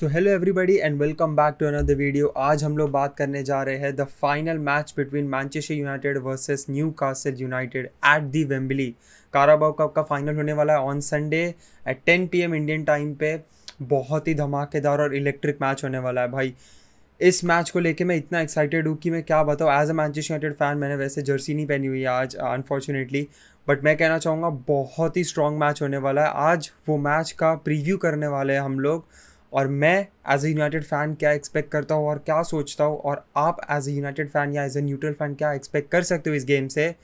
So hello everybody and welcome back to another video आज हम लोग बात करने जा रहे हैं the final match between Manchester United versus Newcastle United at the Wembley Carabao Cup का फाइनल होने वाला है on Sunday at P M Indian time पे बहुत ही धमाकेदार और इलेक्ट्रिक मैच होने वाला है भाई इस मैच को लेके मैं इतना एक्साइटेड हूँ कि मैं क्या बताऊँ as a Manchester United fan मैंने वैसे जर्सी नहीं पहनी हुई है आज अनफॉर्चुनेटली बट मैं कहना चाहूँगा बहुत ही स्ट्रॉन्ग मैच होने वाला है आज वो मैच का प्रीव्यू करने वाले हैं हम लोग और मैं एज ए यूनाइटेड फ़ैन क्या एक्सपेक्ट करता हूँ और क्या सोचता हूँ और आप एज ए यूनाइटेड फ़ैन या एज ए न्यूट्रल फ़ैन क्या एक्सपेक्ट कर सकते हो इस गेम से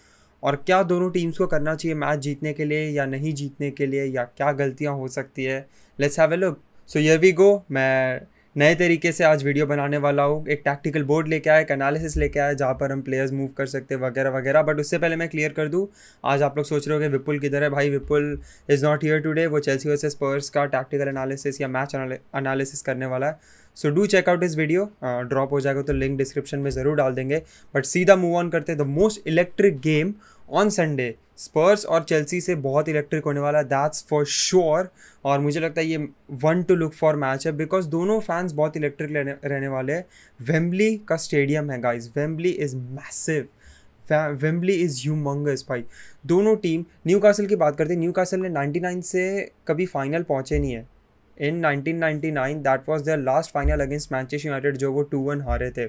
और क्या दोनों टीम्स को करना चाहिए मैच जीतने के लिए या नहीं जीतने के लिए या क्या गलतियाँ हो सकती है let's have a look so here we go मैं नए तरीके से आज वीडियो बनाने वाला हूँ एक टैक्टिकल बोर्ड लेके आया एक एनालिसिस लेके आया जहाँ पर हम प्लेयर्स मूव कर सकते वगैरह वगैरह बट उससे पहले मैं क्लियर कर दूँ आज आप लोग सोच रहे हो कि विपुल किधर है भाई Vipul is not here today वो चेल्सी वर्सेस स्पर्स का टैक्टिकल एनालिसिस या मैच एनालिसिस करने वाला है so do check out this video drop हो जाएगा तो लिंक डिस्क्रिप्शन में ज़रूर डाल देंगे बट सीधा मूव ऑन करते the most electric game on Sunday Spurs और चेल्सी से बहुत इलेक्ट्रिक होने वाला दैट्स फॉर श्योर और मुझे लगता है ये one to look for match है बिकॉज दोनों फैंस बहुत इलेक्ट्रिक रहने रहने वाले हैं वेम्बली का स्टेडियम है guys Wembley is massive Wembley is you humongous भाई दोनों टीम न्यू कासल की बात करते हैं न्यू कासल ने नाइन्टी नाइन से कभी फाइनल पहुँचे नहीं है in nineteen nine that was their last final against Manchester United जो वो टू वन हारे थे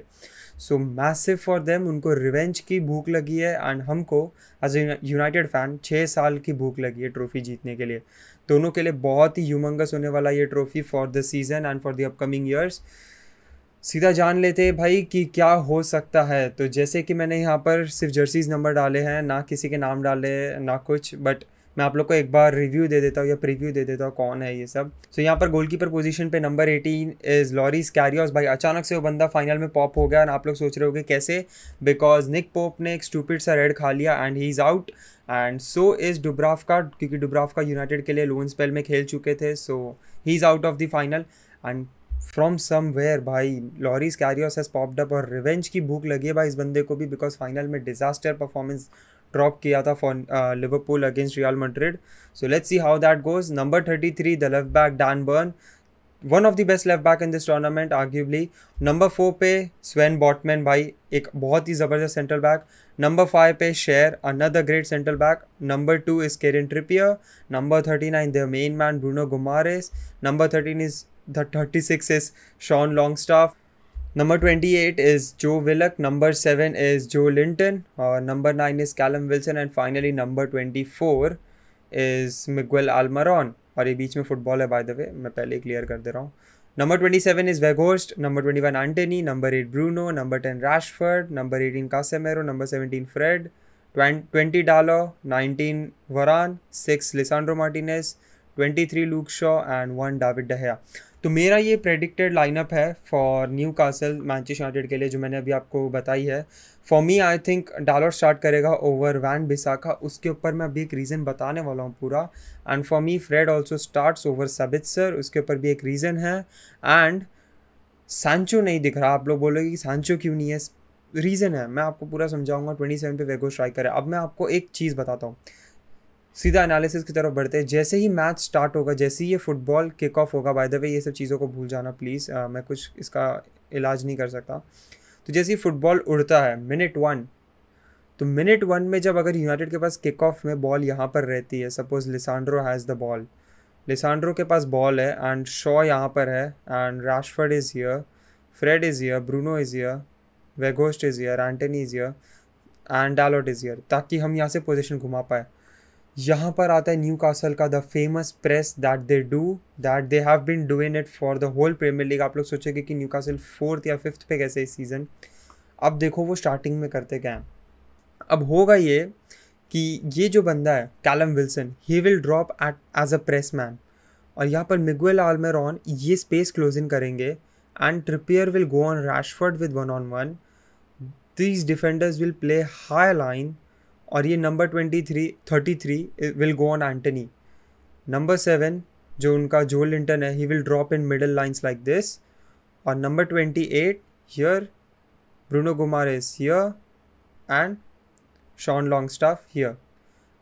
सो मैसिव फॉर देम उनको रिवेंज की भूख लगी है एंड हमको एज ए यूनाइटेड फैन छः साल की भूख लगी है ट्रॉफी जीतने के लिए दोनों के लिए बहुत ही ह्यूमंगस होने वाला ये trophy for the season and for the upcoming years सीधा जान लेते हैं भाई कि क्या हो सकता है तो जैसे कि मैंने यहाँ पर सिर्फ जर्सीज़ नंबर डाले हैं ना किसी के नाम डाले ना कुछ बट मैं आप लोग को एक बार रिव्यू दे देता हूँ या प्रीव्यू दे देता हूँ कौन है ये सब सो so, यहाँ पर गोलकीपर पोजीशन पे number eighteen is Loris Karius भाई अचानक से वो बंदा फाइनल में पॉप हो गया और आप लोग सोच रहे हो कैसे बिकॉज निक पोप ने एक स्टूपिड सा रेड खा लिया and he is out and so is Dubravka क्योंकि डुब्राफ्का यूनाइटेड के लिए लोन स्पेल में खेल चुके थे so he is out of the final and from somewhere भाई लॉरीज कैरियर्स हैज़ पॉपडअप और रिवेंज की भूख लगी है भाई इस बंदे को भी बिकॉज फाइनल में डिजास्टर परफॉर्मेंस ड्रॉप किया था for Liverpool against Real Madrid so let's see how that goes number thirty three the left back Dan Burn one of the best left back in this tournament arguably number four पे Sven Botman भाई एक बहुत ही ज़बरदस्त central back number five पे Schär another great central back number two is Kieran Trippier number thirty nine the main man Bruno Guimarães number thirteen is the thirty six is Sean Longstaff Number 28 is Joe Willock. Number 7 is Joe Linton. Uh, number 9 is Callum Wilson. And finally, number 24 is Miguel Almaron. और ये बीच में football है bye the वे मैं पहले clear कर दे रहा हूँ number twenty seven is Weghorst number twenty one Antony number eight Bruno number ten Rashford number eighteen Casemiro number seventeen Fred twenty Dalot nineteen Varane six Lisandro Martínez 23 Luke Shaw and 1 David De Gea. तो मेरा ये predicted lineup है for Newcastle Manchester United के लिए जो मैंने अभी आपको बताई है for me I think Dalot start करेगा ओवर वैन बिसाखा उसके ऊपर मैं अभी एक रीज़न बताने वाला हूँ पूरा and for me Fred also start over Sabitzer उसके ऊपर भी एक रीज़न है एंड सांचो नहीं दिख रहा आप लोग बोलोगे कि सांचो क्यों नहीं है रीज़न है मैं आपको पूरा समझाऊंगा ट्वेंटी सेवन पे वेगो स्ट्राइक करें अब मैं आपको एक चीज़ बताता हूँ सीधा एनालिसिस की तरफ बढ़ते हैं जैसे ही मैच स्टार्ट होगा जैसे ही ये फुटबॉल किक ऑफ होगा बाय द वे ये सब चीज़ों को भूल जाना प्लीज़ मैं कुछ इसका इलाज नहीं कर सकता तो जैसे ही फुटबॉल उड़ता है मिनट वन तो मिनट वन में जब अगर यूनाइटेड के पास किक ऑफ में बॉल यहाँ पर रहती है suppose Lisandro has the ball Lisandro के पास बॉल है एंड शॉ यहाँ पर है and Rashford is here Fred is here Bruno is here Weghorst is here Antony is here and Dalot is here ताकि हम यहाँ से पोजिशन घुमा पाए यहाँ पर आता है न्यू कासल का the famous press that they do that they have been doing it for the whole Premier League आप लोग सोचेंगे कि न्यू कासल फोर्थ या फिफ्थ पे कैसे इस सीज़न अब देखो वो स्टार्टिंग में करते क्या अब होगा ये कि ये जो बंदा है Callum Wilson he will drop at as a press man और यहाँ पर मिगुएल आलमेरॉन ये स्पेस क्लोजिंग करेंगे and Trippier will go on Rashford with one on one these defenders will play high line और ये number twenty three thirty three will go on Antony number seven जो उनका Joelinton है he will drop in middle lines like this और number twenty eight here Bruno is here and Sean Longstaff here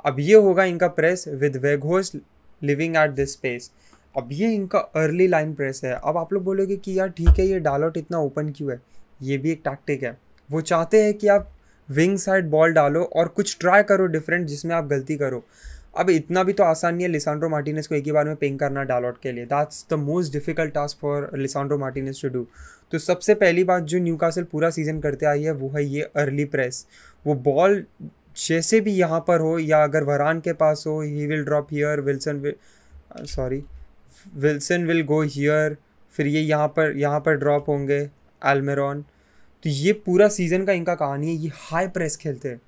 अब ये होगा इनका press with वेघोस leaving at this space अब ये इनका अर्ली लाइन प्रेस है अब आप लोग बोलोगे कि यार ठीक है ये डालोट इतना ओपन क्यों है ये भी एक टैक्टिक है वो चाहते हैं कि आप विंग साइड बॉल डालो और कुछ ट्राई करो डिफरेंट जिसमें आप गलती करो अब इतना भी तो आसान नहीं है लिसांड्रो मार्टिनेस को एक ही बार में पिंग करना डालोट के लिए that's the most difficult task for Lisandro Martínez to do तो सबसे पहली बात जो न्यू कासल पूरा सीजन करते आई है वो है ये अर्ली प्रेस वो बॉल जैसे भी यहाँ पर हो या अगर वरान के पास हो he will drop here Wilson sorry Wilson will go here फिर ये यहाँ पर यहाँ पर ड्रॉप होंगे एलमेरॉन तो ये पूरा सीज़न का इनका कहानी है ये हाई प्रेस खेलते हैं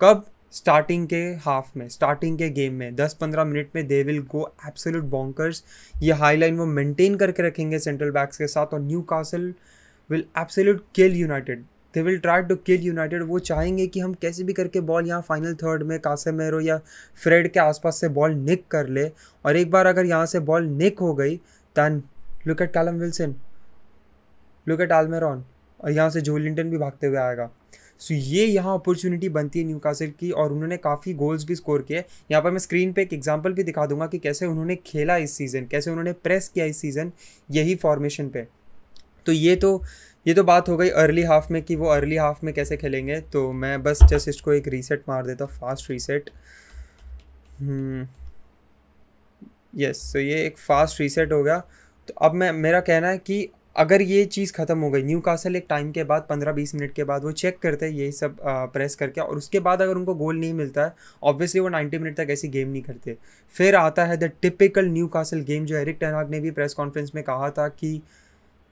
कब स्टार्टिंग के हाफ में स्टार्टिंग के गेम में 10-15 मिनट में they will go absolute bonkers ये हाई लाइन वो मेंटेन करके रखेंगे सेंट्रल बैक्स के साथ और Newcastle will absolute kill United they will try to kill United वो चाहेंगे कि हम कैसे भी करके बॉल यहाँ फाइनल थर्ड में मेरो या फ्रेड के आसपास से बॉल निक कर ले और एक बार अगर यहाँ से बॉल निक हो गई then look at Callum Wilson look at Almiron और यहाँ से जो लिंटन भी भागते हुए आएगा सो ये यहाँ अपॉर्चुनिटी बनती है न्यूकासिल की और उन्होंने काफ़ी गोल्स भी स्कोर किए यहाँ पर मैं स्क्रीन पे एक एग्जांपल भी दिखा दूंगा कि कैसे उन्होंने खेला इस सीज़न कैसे उन्होंने प्रेस किया इस सीज़न यही फॉर्मेशन पे तो ये तो ये तो बात हो गई अर्ली हाफ में कि वो अर्ली हाफ में कैसे खेलेंगे तो मैं बस जस्ट इसको एक रीसेट मार देता हूँ फास्ट रीसेट यस तो ये एक फास्ट रीसेट हो गया तो अब मैं मेरा कहना है कि अगर ये चीज़ ख़त्म हो गई न्यू कासल एक टाइम के बाद पंद्रह बीस मिनट के बाद वो चेक करते हैं यही सब आ, प्रेस करके और उसके बाद अगर उनको गोल नहीं मिलता है ऑब्वियसली वो नाइन्टी मिनट तक ऐसी गेम नहीं करते फिर आता है the typical Newcastle game जो एरिक टेनहाग ने भी प्रेस कॉन्फ्रेंस में कहा था कि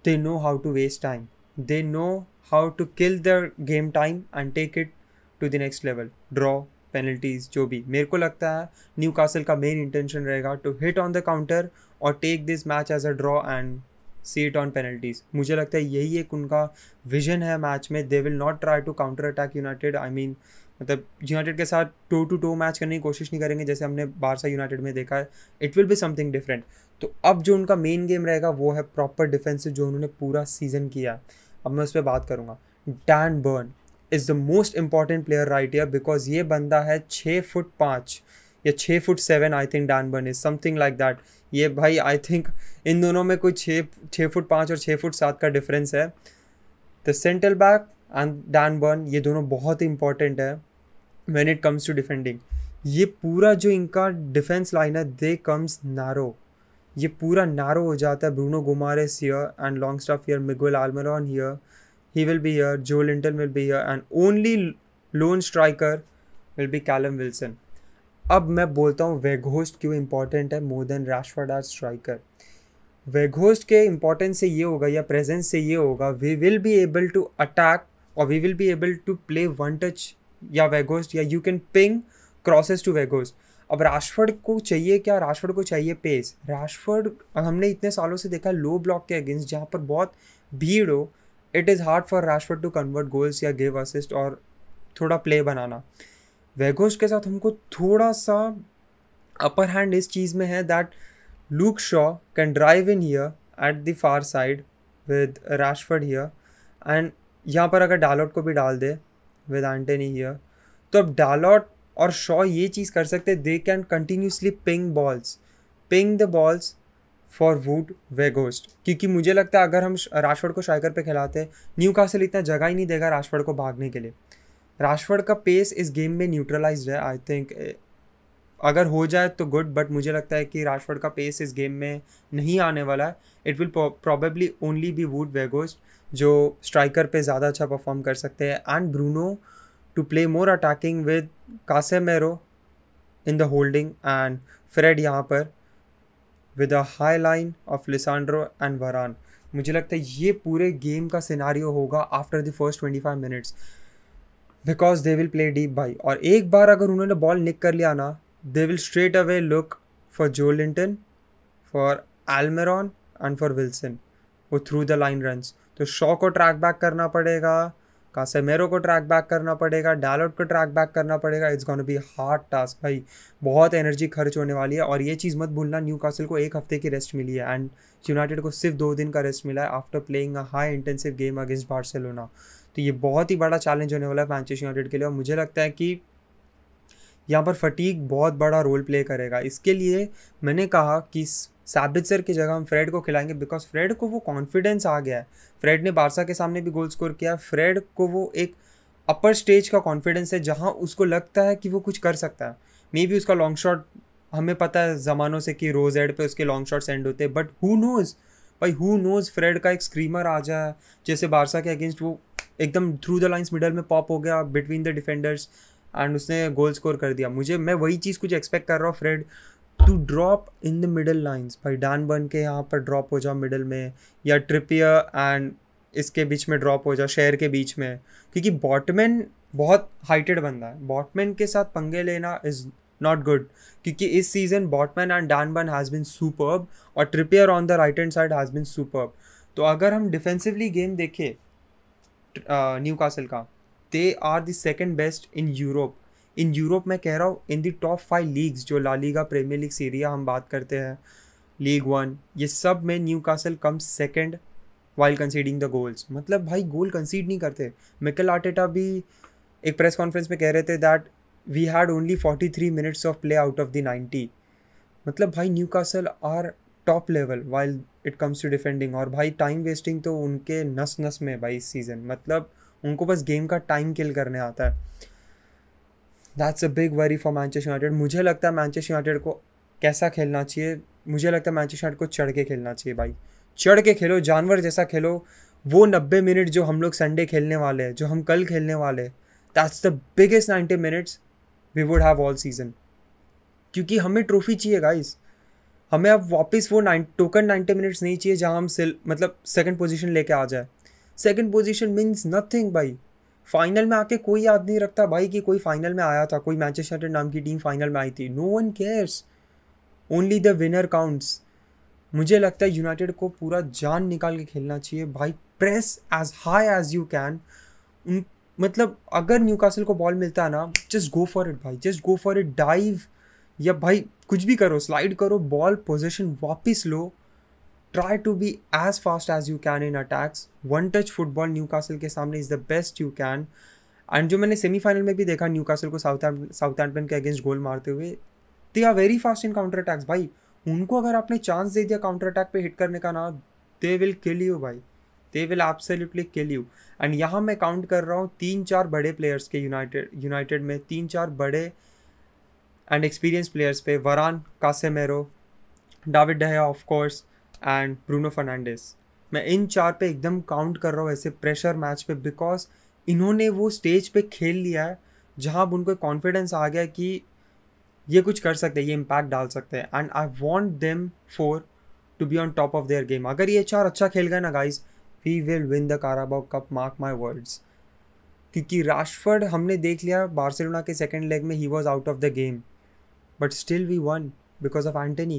they know how to waste time they know how to kill the game time and take it to the next level draw penalties जो भी मेरे को लगता है न्यू कासल का मेन इंटेंशन रहेगा to hit on the counter और take this match as a draw and sit on penalties मुझे लगता है यही एक उनका विजन है मैच में they will not try to counter attack United I mean मतलब यूनाइटेड के साथ टू टू टू मैच करने की कोशिश नहीं करेंगे जैसे हमने बारसा यूनाइटेड में देखा है it will be something different तो अब जो उनका मेन गेम रहेगा वो है प्रॉपर डिफेंसिव जो उन्होंने पूरा सीजन किया अब मैं उस पर बात करूँगा Dan Burn is the most important player right here because ये बंदा है छः फुट पाँच या छः foot seven I think Dan Burn is something like that ये भाई आई थिंक इन दोनों में कोई छः छः फुट पाँच और छः फुट सात का डिफरेंस है तो central back and Dan Burn ये दोनों बहुत ही इंपॉर्टेंट है when it comes to defending ये पूरा जो इनका डिफेंस लाइन है दे कम्स नारो ये पूरा नारो हो जाता है Bruno Guimaraes here and Longstaff here Miguel Almiron here he will be here Joelinton will be here and only lone striker will be Callum Wilson अब मैं बोलता हूँ वेघोस्ट क्यों इम्पोर्टेंट है more than Rashford or striker Weghorst के importance से ये होगा या प्रेजेंस से ये होगा we will be able to attack और we will be able to play one touch या वेघोस्ट या you can ping crosses to Weghorst अब राशफर्ड को चाहिए क्या राशफर्ड को चाहिए पेस राशफर्ड हमने इतने सालों से देखा लो ब्लॉक के अगेंस्ट जहाँ पर बहुत भीड़ हो it is hard for Rashford to convert goals या गिव असिस्ट और थोड़ा प्ले बनाना वेगोस के साथ हमको थोड़ा सा अपर हैंड इस चीज़ में है that Luke Shaw can drive in here at the far side with Rashford here and यहाँ पर अगर डालोट को भी डाल दे विद एंटनी हियर तो अब डालोट और शॉ ये चीज़ कर सकते they can continuously ping balls ping the balls for Wout Weghorst क्योंकि मुझे लगता है अगर हम राशफर्ड को शाइकर पे खिलाते न्यू कासल इतना जगह ही नहीं देगा राशफर्ड को भागने के लिए राशफर्ड का पेस इस गेम में न्यूट्रलाइज है आई थिंक अगर हो जाए तो गुड बट मुझे लगता है कि राशफर्ड का पेस इस गेम में नहीं आने वाला है it will probably only be Wout Weghorst जो स्ट्राइकर पे ज़्यादा अच्छा परफॉर्म कर सकते हैं and Bruno to play more attacking with Casemiro in the holding and Fred यहाँ पर with a high line of Lisandro and Varane मुझे लगता है ये पूरे गेम का सिनारियो होगा after the first twenty five minutes because they will play deep भाई और एक बार अगर उन्होंने बॉल निक कर लिया ना they will straight away look for Joelinton for Almiron and for Wilson वो थ्रू द लाइन रन तो शॉ को ट्रैक बैक करना पड़ेगा कासेमेरो को ट्रैक बैक करना पड़ेगा डायलॉट को ट्रैक बैक करना पड़ेगा it's gonna be hard task भाई बहुत एनर्जी खर्च होने वाली है और ये चीज़ मत भूलना न्यू कासिल को एक हफ्ते की रेस्ट मिली है एंड यूनाइटेड को सिर्फ दो दिन का रेस्ट मिला है after playing a high intensive game against Barcelona तो ये बहुत ही बड़ा चैलेंज होने वाला है मैनचेस्टर यूनाइटेड के लिए और मुझे लगता है कि यहाँ पर फटीक बहुत बड़ा रोल प्ले करेगा इसके लिए मैंने कहा कि सैबिजर की जगह हम फ्रेड को खिलाएंगे बिकॉज फ्रेड को वो कॉन्फिडेंस आ गया है फ्रेड ने बारसा के सामने भी गोल स्कोर किया फ्रेड को वो एक अपर स्टेज का कॉन्फिडेंस है जहाँ उसको लगता है कि वो कुछ कर सकता है मे बी उसका लॉन्ग शॉट हमें पता है ज़मानों से कि रोज एड पे उसके लॉन्ग शॉट सेंड होते हैं बट हु नोज़ भाई हु नोज़ फ्रेड का एक स्क्रीमर आ जाए जैसे बारसा के अगेंस्ट वो एकदम थ्रू द लाइन्स मिडल में पॉप हो गया बिटवीन द डिफेंडर्स एंड उसने गोल स्कोर कर दिया मुझे मैं वही चीज़ कुछ एक्सपेक्ट कर रहा हूँ Fred to drop in the middle lines भाई डान बन के यहाँ पर ड्रॉप हो जाओ मिडल में या ट्रिपियर एंड इसके बीच में ड्रॉप हो जाओ शहर के बीच में क्योंकि बॉटमैन बहुत हाइटेड बंदा है बॉटमैन के साथ पंगे लेना इज़ नॉट गुड क्योंकि इस season बॉटमैन and Dan Burn has been superb और Trippier on the right and side has been superb तो अगर हम डिफेंसिवली गेम देखें न्यू कासल का they are the second best in Europe in Europe मैं कह रहा हूँ in the top five leagues जो लालीगा प्रीमियर लीग सीरिया हम बात करते हैं लीग वन ये सब में Newcastle come second while conceding the goals मतलब भाई गोल कंसीड नहीं करते मिकल आर्टेटा भी एक प्रेस कॉन्फ्रेंस में कह रहे थे that we had only forty three minutes of play out of the ninety मतलब भाई Newcastle are top level while it comes to defending और भाई टाइम वेस्टिंग तो उनके नस नस में भाई इस सीज़न मतलब उनको बस गेम का टाइम किल करने आता है that's a big worry for Manchester United मुझे लगता है मैनचेस्टर यूनाइटेड को कैसा खेलना चाहिए मुझे लगता है मैनचेस्टर यूनाइटेड को चढ़ के खेलना चाहिए भाई चढ़ के खेलो जानवर जैसा खेलो वो नब्बे मिनट जो हम लोग संडे खेलने वाले हैं जो हम कल खेलने वाले हैं that's the biggest ninety minutes we would have all season क्योंकि हमें ट्रॉफी चाहिए गाइज हमें अब वापस वो नाइन टोकन नाइन्टी मिनट्स नहीं चाहिए जहाँ हम सिल मतलब सेकंड पोजीशन लेके आ जाए सेकंड पोजीशन मीन्स नथिंग भाई फाइनल में आके कोई याद नहीं रखता भाई कि कोई फाइनल में आया था कोई मैनचेस्टर नाम की टीम फाइनल में आई थी no one cares only the winner counts मुझे लगता है यूनाइटेड को पूरा जान निकाल के खेलना चाहिए भाई press as high as you can मतलब अगर न्यूकासल को बॉल मिलता है ना जस्ट गो फॉर इट भाई just go for it dive या भाई कुछ भी करो स्लाइड करो बॉल पोजिशन वापिस लो try to be as fast as you can in attacks one touch football Newcastle के सामने is the best you can and जो मैंने सेमीफाइनल में भी देखा न्यू कासल को साउथ साउथ एम्पटन के अगेंस्ट गोल मारते हुए they are very fast in counter attacks भाई उनको अगर आपने चांस दे दिया काउंटर अटैक पे हिट करने का ना दे विल किल यू भाई they will absolutely kill you and यहाँ मैं काउंट कर रहा हूँ तीन चार बड़े प्लेयर्स के यूनाइटेड यूनाइटेड में तीन चार बड़े एंड एक्सपीरियंस प्लेयर्स पे Varane Casemiro David De Gea of course and Bruno Fernandes मैं इन चार पे एकदम काउंट कर रहा हूँ ऐसे प्रेशर मैच पे बिकॉज इन्होंने वो स्टेज पे खेल लिया है जहाँ अब उनको कॉन्फिडेंस आ गया कि ये कुछ कर सकते हैं ये इम्पैक्ट डाल सकते हैं and I want them four to be on top of their game अगर ये चार अच्छा खेल गए ना guys we will win the Carabao Cup mark my words क्योंकि राशफर्ड हमने देख लिया बार्सिलोना के सेकेंड लेग में he was out of the game but still we won because of Antony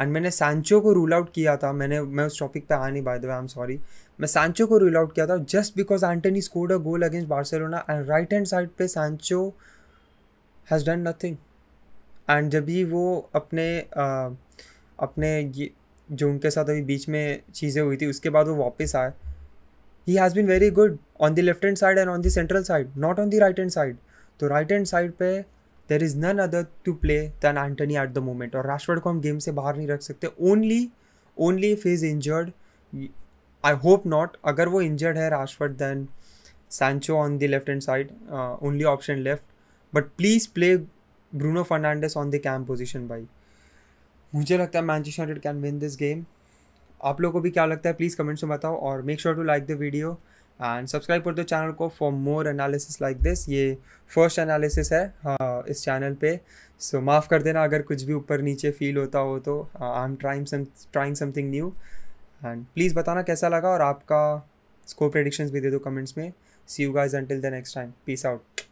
and मैंने सैंचो को रूल आउट किया था मैंने मैं उस टॉपिक पे आ नहीं by the way I am sorry मैं सैंचो को रूल आउट किया था just because Antony scored a goal against Barcelona and right hand side पे Sancho has done nothing and जब भी वो अपने आ, अपने जो उनके साथ अभी बीच में चीज़ें हुई थी उसके बाद वो वापस आए he has been very good on the left hand side and on the central side not on the right hand side तो राइट हैंड साइड पे there is none other to play than Antony at the moment और Rashford को हम game से बाहर नहीं रख सकते only only if is injured I hope not अगर वो इंजर्ड है Rashford then Sancho on the left hand side only option left but please play Bruno Fernandes on the CAM position बाई मुझे लगता है Manchester United can win this game आप लोगों को भी क्या लगता है प्लीज़ कमेंट्स में बताओ और make sure to like the video and subscribe कर दो चैनल को for more analysis like this ये फर्स्ट एनालिसिस है इस चैनल पे सो so, माफ़ कर देना अगर कुछ भी ऊपर नीचे फील होता हो तो I am trying trying something new and please बताना कैसा लगा और आपका स्कोर प्रेडिक्शंस भी दे दो कमेंट्स में see you guys until the next time peace out